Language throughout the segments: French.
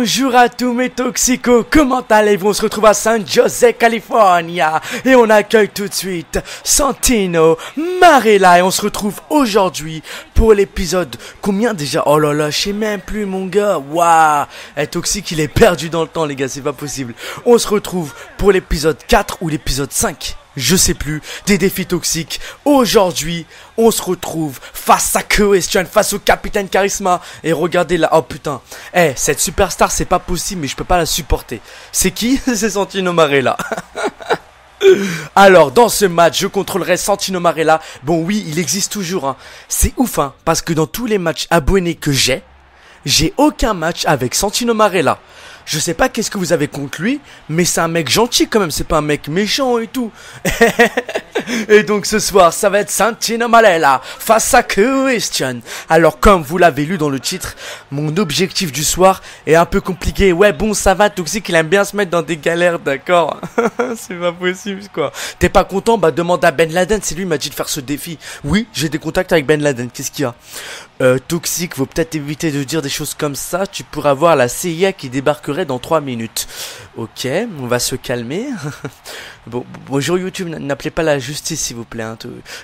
Bonjour à tous mes toxicos, comment allez-vous On se retrouve à San Jose, California et on accueille tout de suite Santino, Marella. et on se retrouve aujourd'hui pour l'épisode combien déjà Oh là là, je sais même plus mon gars, waouh est eh, toxique il est perdu dans le temps les gars, c'est pas possible. On se retrouve pour l'épisode 4 ou l'épisode 5 je sais plus, des défis toxiques. Aujourd'hui, on se retrouve face à Question, face au Capitaine Charisma. Et regardez là, oh putain, eh, cette superstar, c'est pas possible, mais je peux pas la supporter. C'est qui C'est Santino Marella. Alors, dans ce match, je contrôlerai Santino Marella. Bon, oui, il existe toujours. Hein. C'est ouf, hein, parce que dans tous les matchs abonnés que j'ai, j'ai aucun match avec Santino Marella. Je sais pas qu'est-ce que vous avez contre lui, mais c'est un mec gentil quand même, c'est pas un mec méchant et tout. et donc ce soir, ça va être Santino Malella face à Christian. Alors comme vous l'avez lu dans le titre, mon objectif du soir est un peu compliqué. Ouais bon, ça va, Toxic il aime bien se mettre dans des galères, d'accord C'est pas possible quoi. T'es pas content Bah demande à Ben Laden, c'est lui qui m'a dit de faire ce défi. Oui, j'ai des contacts avec Ben Laden, qu'est-ce qu'il y a euh, Toxic, faut peut-être éviter de dire des choses comme ça, tu pourras voir la CIA qui débarquerait dans 3 minutes. Ok, on va se calmer. bon, bonjour YouTube, n'appelez pas la justice s'il vous plaît. Hein,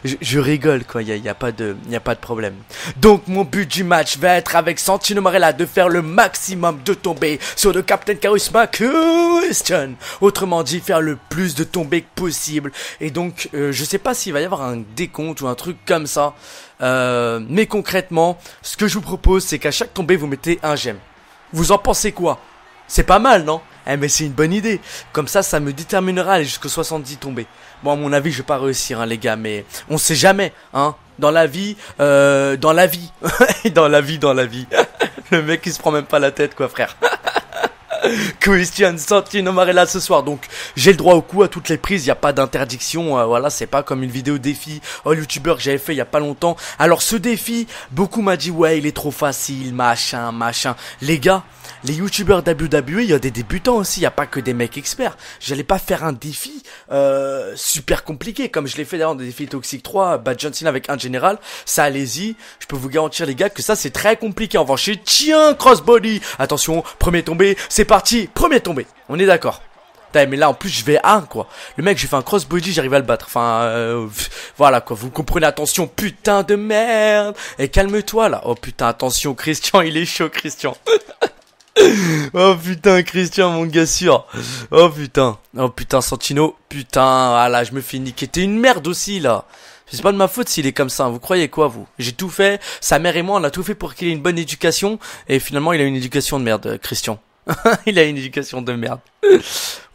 je, rigole quoi, il n'y a, pas de, a pas de problème. Donc mon but du match va être avec Santino Marella de faire le maximum de tombées sur le Captain Charisma Question Autrement dit, faire le plus de tombées possible. Et donc, euh, je sais pas s'il va y avoir un décompte ou un truc comme ça. Euh, mais concrètement, ce que je vous propose, c'est qu'à chaque tombée, vous mettez un j'aime. Vous en pensez quoi c'est pas mal, non Eh mais c'est une bonne idée. Comme ça, ça me déterminera à aller jusqu'au 70 tombés. Bon, à mon avis, je vais pas réussir, hein, les gars, mais on sait jamais, hein. Dans la vie, euh, dans la vie. dans la vie, dans la vie. Le mec, il se prend même pas la tête, quoi, frère. Christian Santino Marella ce soir. Donc j'ai le droit au coup à toutes les prises, il n'y a pas d'interdiction. Euh, voilà, c'est pas comme une vidéo défi au oh, youtubeur que j'avais fait il y a pas longtemps. Alors ce défi, beaucoup m'a dit ouais il est trop facile, machin, machin. Les gars, les youtubeurs WWE, il y a des débutants aussi, il n'y a pas que des mecs experts. J'allais pas faire un défi euh, super compliqué, comme je l'ai fait d'ailleurs dans des défis Toxic 3, Bad John avec un général. Ça, allez-y, je peux vous garantir les gars que ça c'est très compliqué. En revanche, tiens, crossbody, attention, premier tombé, c'est c'est parti, premier tombé, on est d'accord. Mais là en plus je vais à quoi. Le mec, j'ai fait un crossbody, j'arrive à le battre. Enfin, euh, voilà quoi. Vous comprenez, attention, putain de merde. Et calme-toi là. Oh putain, attention, Christian, il est chaud, Christian. oh putain, Christian, mon gars sûr. Oh putain. Oh putain, Santino. Putain, ah là, je me fais niquer. T'es une merde aussi là. C'est pas de ma faute s'il est comme ça. Hein. Vous croyez quoi, vous J'ai tout fait. Sa mère et moi, on a tout fait pour qu'il ait une bonne éducation. Et finalement, il a une éducation de merde, euh, Christian. il a une éducation de merde.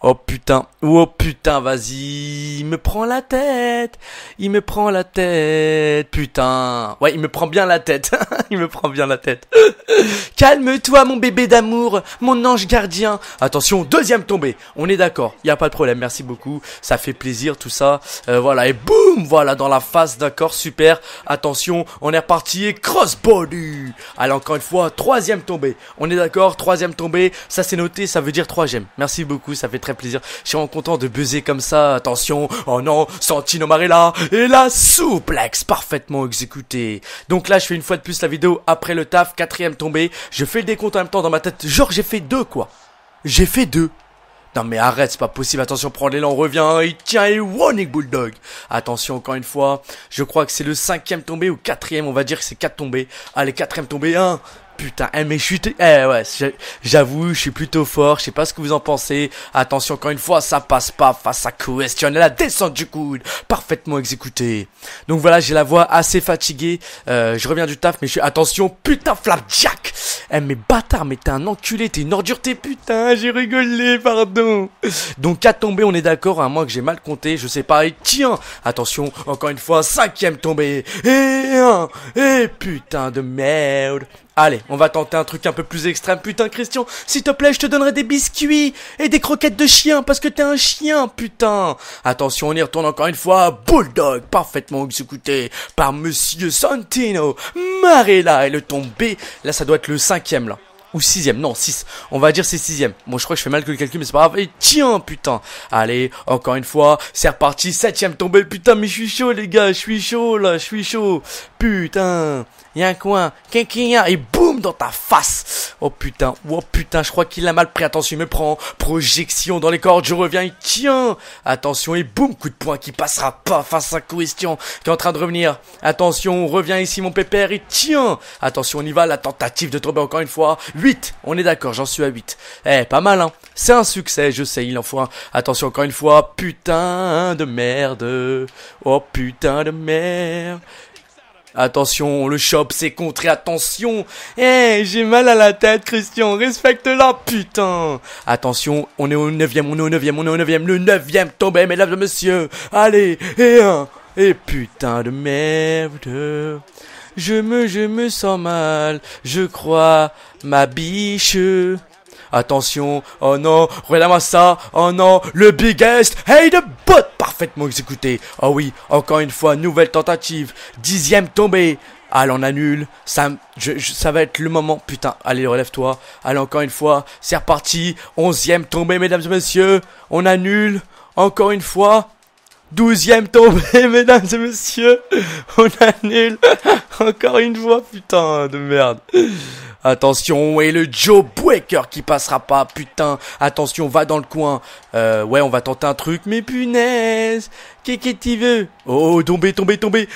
Oh putain, oh putain, vas-y, il me prend la tête, il me prend la tête, putain. Ouais, il me prend bien la tête, il me prend bien la tête. Calme-toi mon bébé d'amour, mon ange gardien. Attention, deuxième tombée, on est d'accord, il n'y a pas de problème, merci beaucoup, ça fait plaisir tout ça. Euh, voilà, et boum, voilà, dans la face, d'accord, super. Attention, on est reparti Cross body Allez, encore une fois, troisième tombée, on est d'accord, troisième tombée, ça c'est noté, ça veut dire troisième, merci beaucoup, ça fait très plaisir. Je suis content de buzzer comme ça. Attention, oh non, Santino Marella et la souplex parfaitement exécutée. Donc là, je fais une fois de plus la vidéo après le taf, quatrième tombée. Je fais le décompte en même temps dans ma tête. Genre, j'ai fait deux quoi. J'ai fait deux. Non mais arrête, c'est pas possible, attention, prends l'élan, revient, et tient et warning Bulldog. Attention encore une fois, je crois que c'est le cinquième tombé ou quatrième, on va dire que c'est quatre tombées Allez, quatrième tombé, un, putain. Eh, mais je suis, eh, ouais, j'avoue, je suis plutôt fort. Je sais pas ce que vous en pensez. Attention, encore une fois, ça passe pas face à Question. La descente du coude, parfaitement exécutée. Donc voilà, j'ai la voix assez fatiguée. Euh, je reviens du taf, mais je suis, attention, putain, flapjack. Eh mais bâtard, mais t'es un enculé, t'es une ordure, t'es putain, j'ai rigolé, pardon. Donc à tomber, on est d'accord, à hein, moins que j'ai mal compté, je sais pas. Et tiens, attention, encore une fois, cinquième tombée. Et un, et putain de merde. Allez, on va tenter un truc un peu plus extrême. Putain, Christian, s'il te plaît, je te donnerai des biscuits et des croquettes de chien parce que t'es un chien, putain. Attention, on y retourne encore une fois. Bulldog, parfaitement exécuté par Monsieur Santino. Marella et le tombé. Là, ça doit être le 5 cinquième là ou sixième, non, six, On va dire c'est sixième. Bon, je crois que je fais mal que le calcul, mais c'est pas grave. Et tiens, putain. Allez, encore une fois, c'est reparti. Septième tombée, putain, mais je suis chaud, les gars. Je suis chaud, là, je suis chaud. Putain. Y'a un coin. a Et boum, dans ta face. Oh putain, oh putain, je crois qu'il a mal pris. Attention, il me prend. Projection dans les cordes, je reviens. Et tiens. Attention, et boum, coup de poing qui passera pas face à question qui est en train de revenir. Attention, on revient ici, mon pépère. Et tiens. Attention, on y va. La tentative de tomber encore une fois. 8, on est d'accord, j'en suis à 8. Eh, pas mal, hein. C'est un succès, je sais, il en faut un. Attention encore une fois, putain de merde. Oh putain de merde. Attention, le shop, c'est contré, attention Eh, j'ai mal à la tête, Christian, respecte-la, putain Attention, on est au 9ème, on est au 9ème, on est au 9ème, le 9ème tombé, mesdames et messieurs Allez, et un, et putain de merde je me, je me sens mal, je crois, ma biche. Attention, oh non, regarde-moi ça, oh non, le biggest, hey the bot, parfaitement exécuté. Oh oui, encore une fois, nouvelle tentative, dixième tombée. Allez, ah, on annule. Ça, ça va être le moment. Putain, allez, relève-toi. Allez, encore une fois. C'est reparti. Onzième tombée, mesdames et messieurs. On annule. Encore une fois. Douzième tombé, eh, mesdames et messieurs. On annule. Encore une fois, putain de merde. Attention, et le Joe Breaker qui passera pas, putain. Attention, va dans le coin. Euh, ouais, on va tenter un truc, mais punaise. Qu'est-ce que tu veux Oh, tombé, tombé, tombé.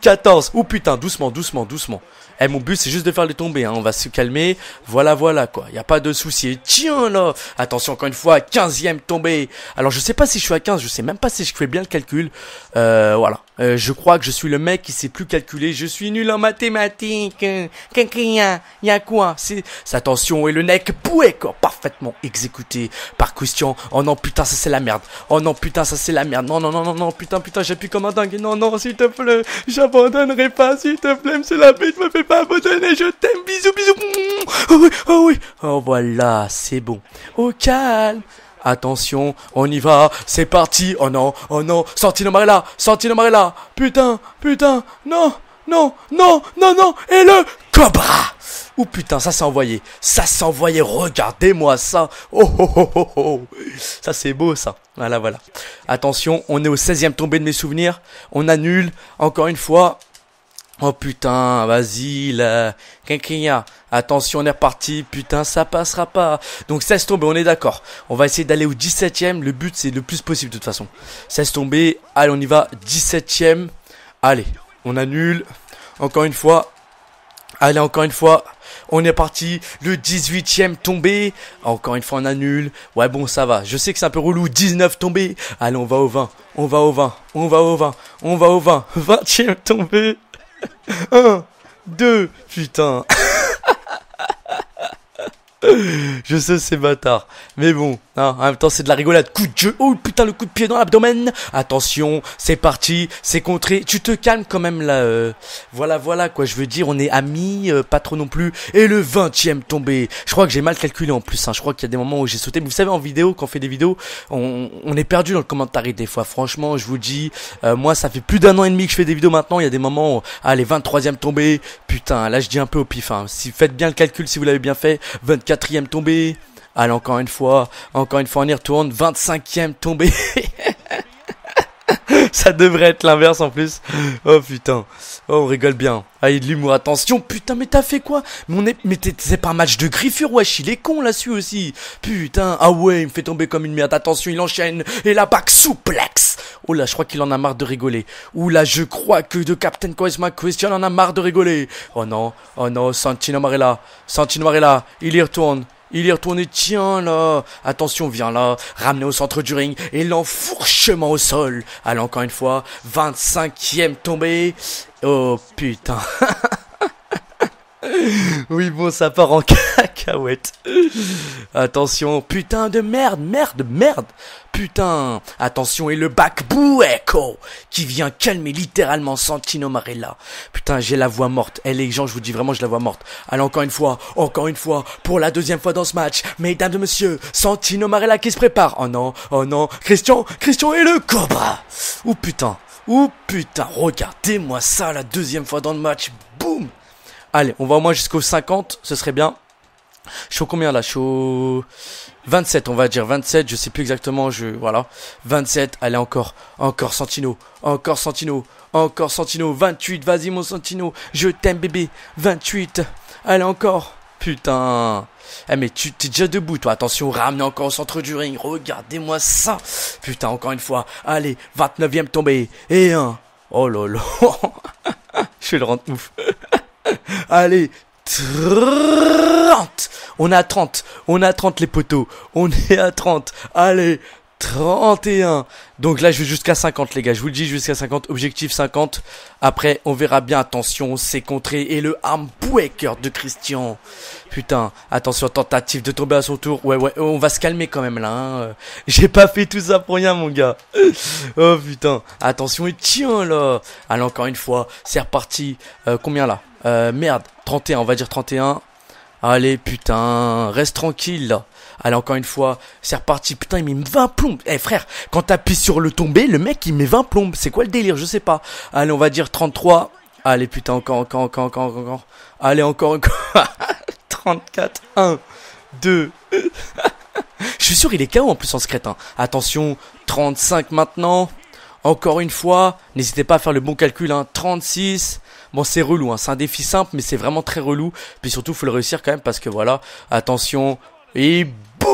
14. Oh putain, doucement, doucement, doucement. Eh, mon but, c'est juste de faire les tomber. Hein. On va se calmer. Voilà, voilà, quoi. Il a pas de souci. tiens, là. Attention, encore une fois, 15 ème tombée. Alors, je sais pas si je suis à 15. Je sais même pas si je fais bien le calcul. Euh, voilà. Euh, je crois que je suis le mec qui sait plus calculer. Je suis nul en mathématiques. qu'est-ce il y a quoi C'est attention et le neck poué quoi, parfaitement exécuté par Christian. Oh non putain ça c'est la merde. Oh non putain ça c'est la merde. Non non non non non putain putain j'appuie comme un dingue. Non non s'il te plaît, j'abandonnerai pas s'il te plaît. C'est la bête me fait je t'aime, bisous, bisous. Oh oui, oh oui. Oh voilà, c'est bon. Au calme. Attention, on y va, c'est parti. Oh non, oh non, Santino Marella, Santino Marella. Putain, putain, non, non, non, non, non. Et le Cobra. Oh putain, ça s'est envoyé. Ça s'est envoyé, regardez-moi ça. Oh, oh, oh, oh, oh. Ça c'est beau ça. Voilà, voilà. Attention, on est au 16ème tombé de mes souvenirs. On annule. Encore une fois, Oh putain, vas-y là, a. attention on est reparti, putain ça passera pas. Donc 16 tombés, on est d'accord. On va essayer d'aller au 17ème, le but c'est le plus possible de toute façon. 16 tombés, allez on y va, 17ème, allez, on annule, encore une fois, allez encore une fois, on est parti, le 18ème tombé, encore une fois on annule, ouais bon ça va, je sais que c'est un peu relou, 19 tombés, allez on va au 20, on va au 20, on va au 20, on va au 20, 20ème tombé. 1, 2, putain. Je sais, c'est bâtard. Mais bon, hein, en même temps, c'est de la rigolade. Coup de jeu. Oh putain, le coup de pied dans l'abdomen. Attention, c'est parti, c'est contré. Tu te calmes quand même là. Euh. Voilà, voilà quoi. Je veux dire, on est amis, euh, pas trop non plus. Et le 20 tombé. Je crois que j'ai mal calculé en plus. Hein. Je crois qu'il y a des moments où j'ai sauté. Mais vous savez, en vidéo, quand on fait des vidéos, on, est perdu dans le commentaire des fois. Franchement, je vous dis, euh, moi, ça fait plus d'un an et demi que je fais des vidéos maintenant. Il y a des moments où, les 23ème tombé. Putain, là, je dis un peu au pif. Hein. Si faites bien le calcul, si vous l'avez bien fait, quatrième tombée. Allez, encore une fois, encore une fois, on y retourne. 25 ème tombée. Ça devrait être l'inverse en plus. Oh putain. Oh, on rigole bien. il de l'humour, attention. Putain, mais t'as fait quoi Mais, on mais c'est pas un match de griffure, wesh. Il est con là-dessus aussi. Putain. Ah ouais, il me fait tomber comme une merde. Attention, il enchaîne. Et la back souplexe oh là, je crois qu'il en a marre de rigoler. Oula, là, je crois que de Captain question, Christian en a marre de rigoler. Oh non, oh non, Santino Marella, Santino Marella, il y retourne. Il retourne et tiens là, attention, viens là, ramené au centre du ring, et l'enfourchement au sol. Allez, encore une fois, 25ème tombée. Oh putain. Oui, bon, ça part en cacahuète. Attention, putain de merde, merde, merde. Putain, attention, et le back echo qui vient calmer littéralement Santino Marella. Putain, j'ai la voix morte. Eh les gens, je vous dis vraiment, je la vois morte. Allez, encore une fois, encore une fois, pour la deuxième fois dans ce match. Mesdames et messieurs, Santino Marella qui se prépare. Oh non, oh non, Christian, Christian et le cobra. Ou putain, ou putain, regardez-moi ça la deuxième fois dans le match. Boum Allez, on va au moins jusqu'au 50, ce serait bien. Je suis au combien là Je suis au 27, on va dire 27, je sais plus exactement, je voilà. 27, allez encore, encore Santino, encore Santino, encore Santino, 28, vas-y mon Santino, je t'aime bébé, 28. Allez encore. Putain. Eh mais tu t'es déjà debout toi, attention, ramenez encore au centre du ring. Regardez-moi ça. Putain, encore une fois. Allez, 29 ème tombé, et 1. Oh là là. je vais le rendre ouf. Allez, 30 On a 30 On a 30 les poteaux On est à 30 Allez 31. Donc là, je vais jusqu'à 50, les gars. Je vous le dis, jusqu'à 50. Objectif 50. Après, on verra bien. Attention, c'est contré. Et le arm cœur de Christian. Putain. Attention, tentative de tomber à son tour. Ouais, ouais, on va se calmer quand même là. Hein. J'ai pas fait tout ça pour rien, mon gars. oh putain. Attention, et tiens là. Allez, encore une fois. C'est reparti. Euh, combien là euh, Merde. 31, on va dire 31. Allez, putain. Reste tranquille là. Allez, encore une fois, c'est reparti. Putain, il met 20 plombes. Eh, frère, quand t'appuies sur le tombé, le mec, il met 20 plombes. C'est quoi le délire? Je sais pas. Allez, on va dire 33. Allez, putain, encore, encore, encore, encore, encore. Allez, encore, encore. 34. 1, 2. Je suis sûr, il est KO en plus en secrète hein. Attention, 35 maintenant. Encore une fois, n'hésitez pas à faire le bon calcul. Hein. 36. Bon, c'est relou. Hein. C'est un défi simple, mais c'est vraiment très relou. Puis surtout, faut le réussir quand même parce que voilà. Attention. Et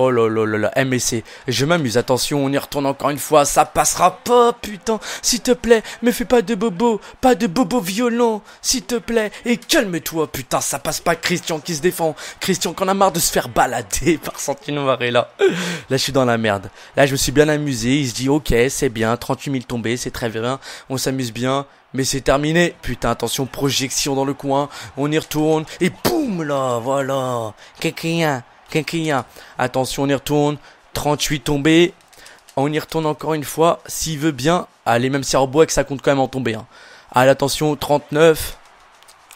Oh là là là là, eh, Je m'amuse, attention, on y retourne encore une fois, ça passera pas, putain S'il te plaît, me fais pas de bobo, pas de bobo violent, s'il te plaît, et calme-toi, putain, ça passe pas, Christian qui se défend, Christian qu'on a marre de se faire balader par Santino Varela. Là, je suis dans la merde. Là, je me suis bien amusé, il se dit, ok, c'est bien, 38 000 tombés, c'est très bien, on s'amuse bien, mais c'est terminé. Putain, attention, projection dans le coin. On y retourne. Et boum, là, voilà. Quelqu'un. Quinquina. Attention, on y retourne. 38 tombés On y retourne encore une fois. S'il veut bien. Allez, même si bois que ça compte quand même en tomber. Hein. Allez, attention, 39.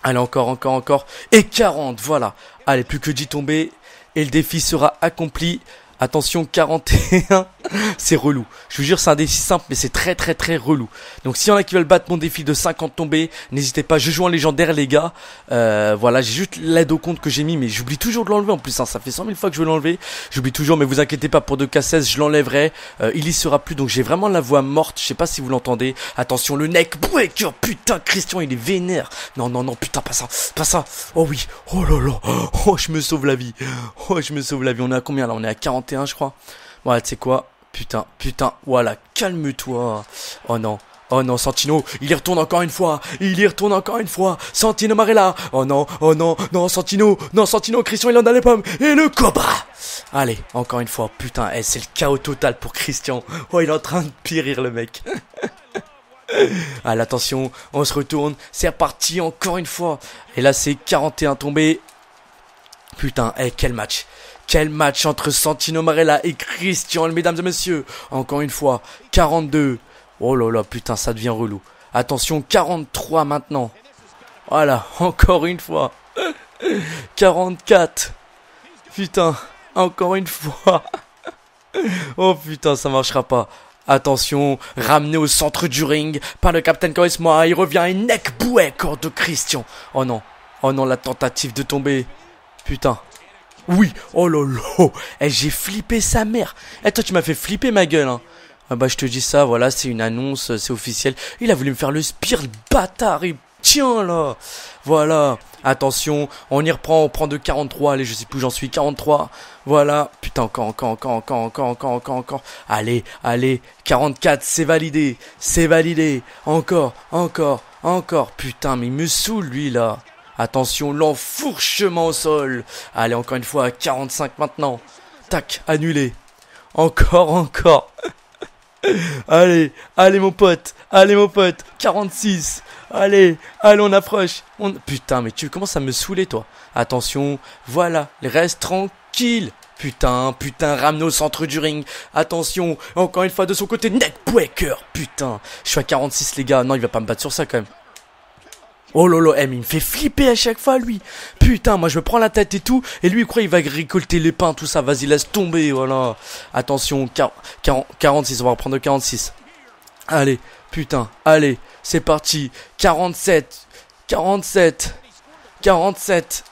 Allez, encore, encore, encore. Et 40, voilà. Allez, plus que 10 tombés. Et le défi sera accompli. Attention, 41, c'est relou. Je vous jure, c'est un défi simple, mais c'est très très très relou. Donc s'il y en a qui veulent battre mon défi de 50 tombés, n'hésitez pas, je joue en légendaire les gars. Euh, voilà, j'ai juste l'aide au compte que j'ai mis, mais j'oublie toujours de l'enlever en plus. Hein. Ça fait 100 000 fois que je veux l'enlever. J'oublie toujours, mais vous inquiétez pas, pour 2K16, je l'enlèverai. Euh, il y sera plus, donc j'ai vraiment la voix morte. Je sais pas si vous l'entendez. Attention, le neck putain, Christian, il est vénère. Non, non, non, putain, pas ça, pas ça. Oh oui, oh là là, oh je me sauve la vie. Oh je me sauve la vie, on est à combien là On est à 41 je crois. Ouais, tu sais quoi Putain, putain, voilà, calme-toi. Oh non. Oh non, Santino, il y retourne encore une fois. Il y retourne encore une fois. Santino Marella. Oh non, oh non, non, Santino. Non, Santino, Christian, il en a les pommes. Et le cobra. Allez, encore une fois. Putain, eh, c'est le chaos total pour Christian. Oh, il est en train de périr le mec. Allez, attention, on se retourne. C'est reparti encore une fois. Et là, c'est 41 tombés. Putain, eh, quel match. Quel match entre Santino Marella et Christian, mesdames et messieurs. Encore une fois, 42. Oh là là, putain, ça devient relou. Attention, 43 maintenant. Voilà, encore une fois. 44. Putain, encore une fois. Oh putain, ça marchera pas. Attention, ramené au centre du ring par le capitaine Charisma, il revient et neck boué, corps de Christian. Oh non, oh non, la tentative de tomber. Putain, oui, oh lolo, eh, j'ai flippé sa mère. Eh, toi, tu m'as fait flipper ma gueule, hein. Ah bah, je te dis ça, voilà, c'est une annonce, euh, c'est officiel. Il a voulu me faire le spire, le bâtard, il tiens là. Voilà, attention, on y reprend, on prend de 43, allez, je sais plus où j'en suis, 43. Voilà, putain, encore, encore, encore, encore, encore, encore, encore, encore. Allez, allez, 44, c'est validé, c'est validé. Encore, encore, encore. Putain, mais il me saoule, lui, là. Attention, l'enfourchement au sol. Allez, encore une fois, à 45 maintenant. Tac, annulé. Encore, encore. allez, allez mon pote, allez mon pote, 46. Allez, allez, on approche. Putain, mais tu commences à me saouler, toi. Attention, voilà, reste tranquille. Putain, putain, ramenez au centre du ring. Attention, encore une fois de son côté, neckbreaker. Putain, je suis à 46, les gars. Non, il va pas me battre sur ça quand même. Oh lolo, eh, il me fait flipper à chaque fois lui. Putain, moi je me prends la tête et tout, et lui il croit il va récolter les pains, tout ça. Vas-y, laisse tomber, voilà. Attention, 46, on va reprendre 46. Allez, putain, allez, c'est parti. 47, 47, 47,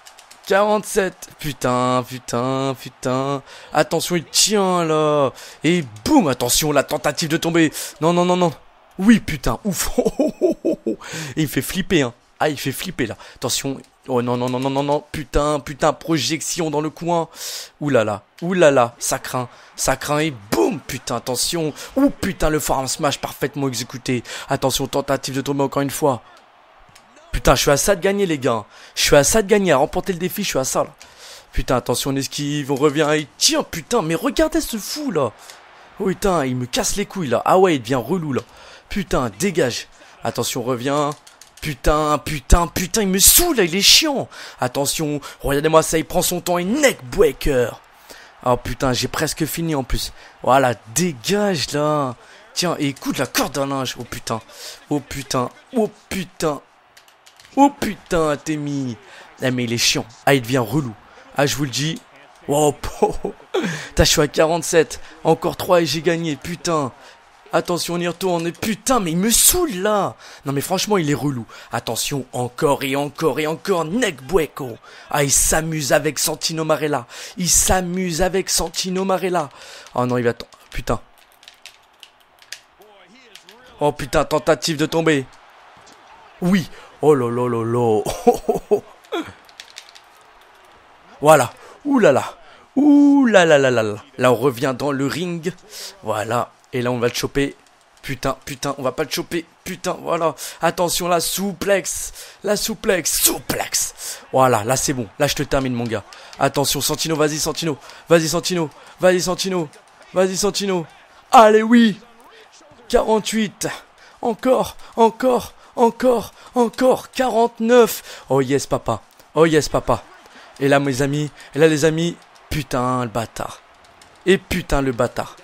47. Putain, putain, putain. Attention, il tient là. Et boum, attention, la tentative de tomber. Non, non, non, non. Oui, putain, ouf. Oh, oh, oh, il me fait flipper, hein. Ah, il fait flipper là. Attention. Oh non, non, non, non, non, non. Putain, putain, projection dans le coin. Ouh là là. Ouh là là. Ça craint. Ça craint et boum. Putain, attention. Ouh putain, le farm smash parfaitement exécuté. Attention, tentative de tomber encore une fois. Putain, je suis à ça de gagner, les gars. Je suis à ça de gagner, à remporter le défi, je suis à ça, là. Putain, attention, on esquive, on revient et tiens, putain, mais regardez ce fou, là. Oh, putain, il me casse les couilles, là. Ah ouais, il devient relou, là. Putain, dégage. Attention, reviens. Putain, putain, putain, il me saoule, là, il est chiant. Attention, regardez-moi ça, il prend son temps et neckbreaker. Oh putain, j'ai presque fini en plus. Voilà, dégage là. Tiens, écoute la corde d'un linge. Oh putain, oh putain, oh putain. Oh putain, t'es mis. Ah eh, mais il est chiant. Ah, il devient relou. Ah, je vous le dis. Wow, oh, T'as, je à 47. Encore 3 et j'ai gagné, putain. Attention, on y retourne. Putain, mais il me saoule là. Non, mais franchement, il est relou. Attention, encore et encore et encore. Necbueco. Ah, il s'amuse avec Santino Marella. Il s'amuse avec Santino Marella. Oh non, il va. Putain. Oh putain, tentative de tomber. Oui. Oh là là là là. voilà. Ouh là là. Ouh là là là là là. Là, on revient dans le ring. Voilà. Et là, on va le choper. Putain, putain, on va pas le choper. Putain, voilà. Attention, la souplex. La souplex. Souplex. Voilà, là, c'est bon. Là, je te termine, mon gars. Attention, Santino, vas-y, Santino. Vas-y, Santino. Vas-y, Santino. Vas-y, Santino. Allez, oui. 48. Encore, encore, encore, encore. 49. Oh yes, papa. Oh yes, papa. Et là, mes amis. Et là, les amis. Putain, le bâtard. Et putain, le bâtard.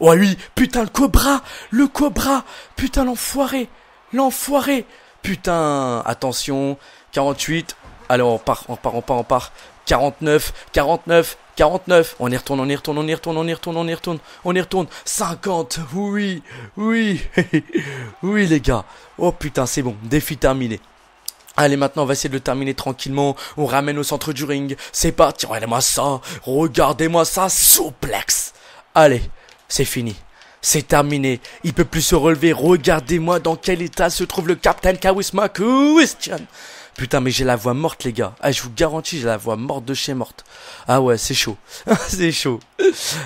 Ouais oui, putain, le cobra Le cobra Putain, l'enfoiré L'enfoiré Putain, attention, 48, allez, on part, on part, on part, on part, 49, 49, 49, on y retourne, on y retourne, on y retourne, on y retourne, on y retourne, on y retourne, 50, oui, oui, oui les gars, oh putain, c'est bon, défi terminé, Allez, maintenant, on va essayer de le terminer tranquillement. On ramène au centre du ring. C'est parti. Regardez-moi ça. Regardez-moi ça. Souplex. Allez. C'est fini. C'est terminé. Il peut plus se relever. Regardez-moi dans quel état se trouve le Captain Kawisma Putain, mais j'ai la voix morte, les gars. Ah, je vous garantis, j'ai la voix morte de chez morte. Ah ouais, c'est chaud. c'est chaud.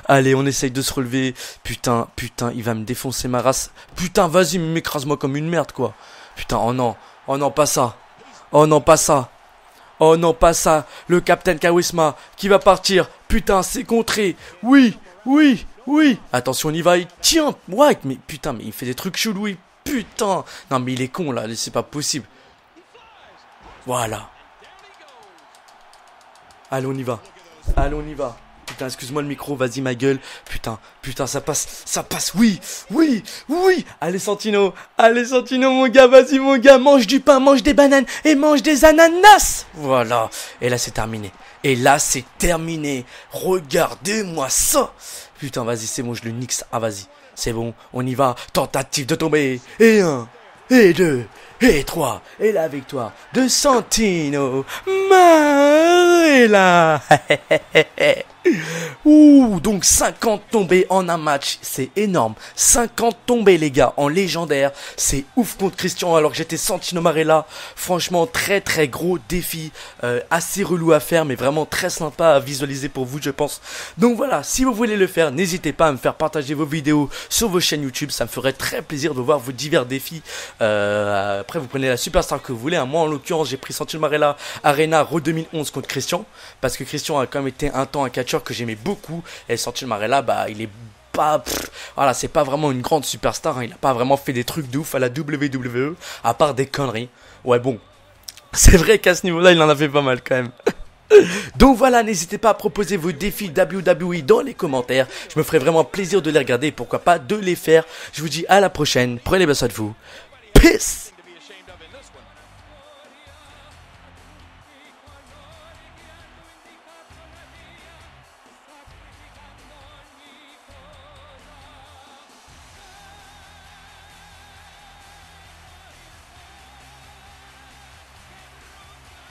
Allez, on essaye de se relever. Putain, putain, il va me défoncer ma race. Putain, vas-y, m'écrase-moi comme une merde, quoi. Putain, oh non. Oh non, pas ça. Oh non, pas ça. Oh non, pas ça. Le Captain Kawisma qui va partir. Putain, c'est contré. Oui, oui, oui Attention, on y va, il tient White, mais putain, mais il fait des trucs chelous, oui. putain Non, mais il est con, là, c'est pas possible. Voilà. Allez, on y va. Allez, on y va. Putain, excuse-moi le micro, vas-y ma gueule. Putain, putain, ça passe, ça passe, oui, oui, oui. Allez Santino, allez Santino mon gars, vas-y mon gars, mange du pain, mange des bananes et mange des ananas. Voilà, et là c'est terminé. Et là c'est terminé. Regardez-moi ça. Putain, vas-y, c'est bon, je le nixe. Ah, vas-y. C'est bon, on y va. Tentative de tomber. Et un. Et deux et 3 et la victoire de Santino Marella. Ouh, donc 50 tombés en un match, c'est énorme. 50 tombés les gars en légendaire, c'est ouf contre Christian alors que j'étais Santino Marella. Franchement très très gros défi, euh, assez relou à faire mais vraiment très sympa à visualiser pour vous je pense. Donc voilà, si vous voulez le faire, n'hésitez pas à me faire partager vos vidéos sur vos chaînes YouTube, ça me ferait très plaisir de voir vos divers défis. Euh, après, vous prenez la superstar que vous voulez. Hein. Moi, en l'occurrence, j'ai pris Santil Marella Arena Re 2011 contre Christian. Parce que Christian a quand même été un temps un catcheur que j'aimais beaucoup. Et Santil Marella, bah, il est pas. voilà, c'est pas vraiment une grande superstar. Hein. Il a pas vraiment fait des trucs de à la WWE. À part des conneries. Ouais, bon. C'est vrai qu'à ce niveau-là, il en a fait pas mal quand même. Donc voilà, n'hésitez pas à proposer vos défis WWE dans les commentaires. Je me ferai vraiment plaisir de les regarder et pourquoi pas de les faire. Je vous dis à la prochaine. Prenez les soin de vous. Peace